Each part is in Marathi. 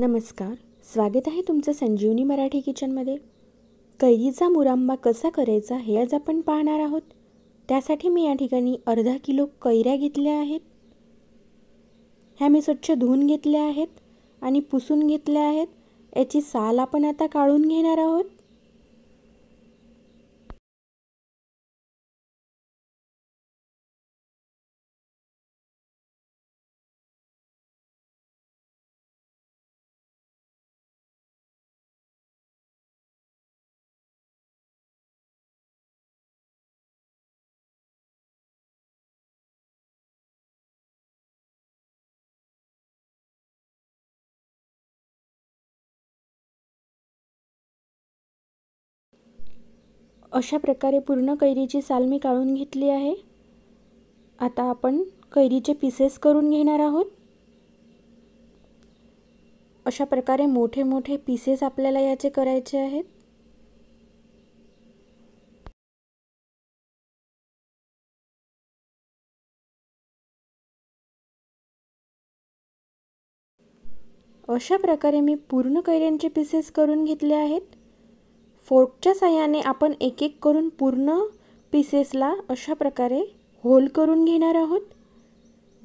नमस्कार स्वागत आहे तुमचं संजीवनी मराठी किचनमध्ये कैरीचा मुरांबा कसा करायचा हे आज आपण पाहणार आहोत त्यासाठी मी या ठिकाणी अर्धा किलो कैऱ्या घेतल्या आहेत ह्या मी स्वच्छ धुवून घेतल्या आहेत आणि पुसून घेतल्या आहेत याची साल आपण आता काढून घेणार आहोत अशा प्रकारे पूर्ण कैरीची साल मी काढून घेतली आहे आता आपण कैरीचे पीसेस करून घेणार आहोत अशा प्रकारे मोठे मोठे पीसेस आपल्याला याचे करायचे आहेत अशा प्रकारे मी पूर्ण कैऱ्यांचे पीसेस करून घेतले आहेत फोर्कच्या सहाय्याने आपण एक एक करून पूर्ण पीसेसला अशा प्रकारे होल करून घेणार आहोत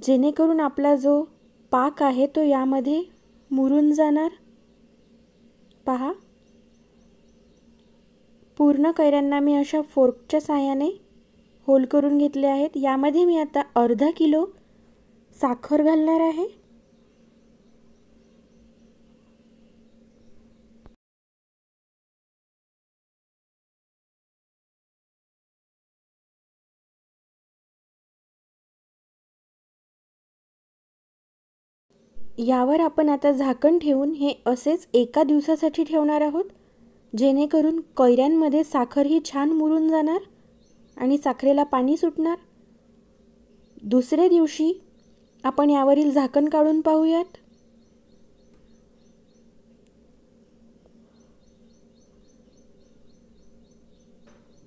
जेणेकरून आपला जो पाक आहे तो यामध्ये मुरून जाणार पहा पूर्ण कैऱ्यांना मी अशा फोर्कच्या सहाय्याने होल करून घेतले आहेत यामध्ये मी आता अर्धा किलो साखर घालणार आहे यावर आपण आता झाकण ठेवून हे असेच एका दिवसासाठी ठेवणार आहोत जेणेकरून कैऱ्यांमध्ये साखर ही छान मुरून जाणार आणि साखरेला पाणी सुटणार दुसऱ्या दिवशी आपण यावरील झाकण काढून पाहूयात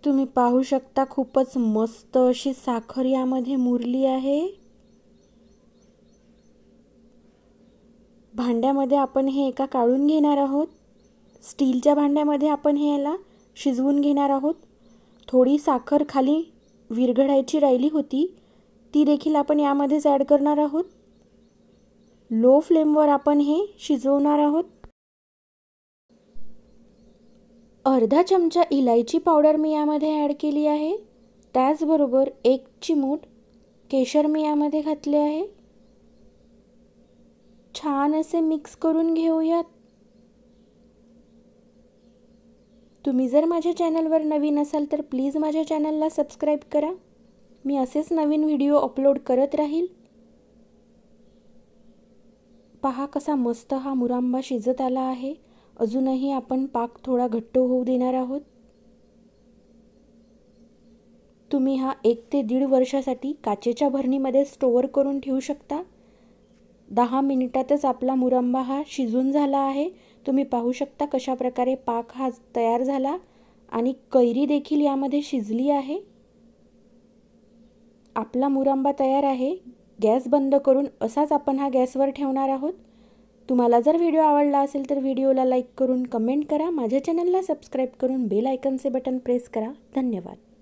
तुम्ही पाहू शकता खूपच मस्त अशी साखर यामध्ये मुरली आहे भांड्यामध्ये आपण हे एका काढून घेणार आहोत स्टीलच्या भांड्यामध्ये आपण हे याला शिजवून घेणार आहोत थोडी साखर खाली विरघडायची राहिली होती ती देखील आपण यामध्येच ॲड करणार आहोत लो फ्लेमवर आपण हे शिजवणार आहोत अर्धा चमचा इलायची पावडर मी यामध्ये ॲड केली आहे त्याचबरोबर एक चिमूट केशर मी यामध्ये घातले आहे छान असे मिक्स करून घेऊयात तुम्ही जर माझ्या चॅनलवर नवीन असाल तर प्लीज माझ्या चॅनलला सबस्क्राईब करा मी असेच नवीन व्हिडिओ अपलोड करत राहील पहा कसा मस्त हा मुरांबा शिजत आला आहे अजूनही आपण पाक थोडा घट्ट होऊ देणार आहोत तुम्ही हा एक ते दीड वर्षासाठी काचेच्या भरणीमध्ये स्टोअर करून ठेवू शकता दहा मिनिटातच आपला मुरंबा हा शिजून झाला आहे तुम्ही पाहू शकता कशाप्रकारे पाक हा तयार झाला आणि कैरी देखील यामध्ये शिजली आहे आपला मुरंबा तयार आहे गॅस बंद करून असाच आपण हा गॅसवर ठेवणार आहोत तुम्हाला जर व्हिडिओ आवडला असेल तर व्हिडिओला लाईक करून कमेंट करा माझ्या चॅनलला सबस्क्राईब करून बेल आयकनचे बटन प्रेस करा धन्यवाद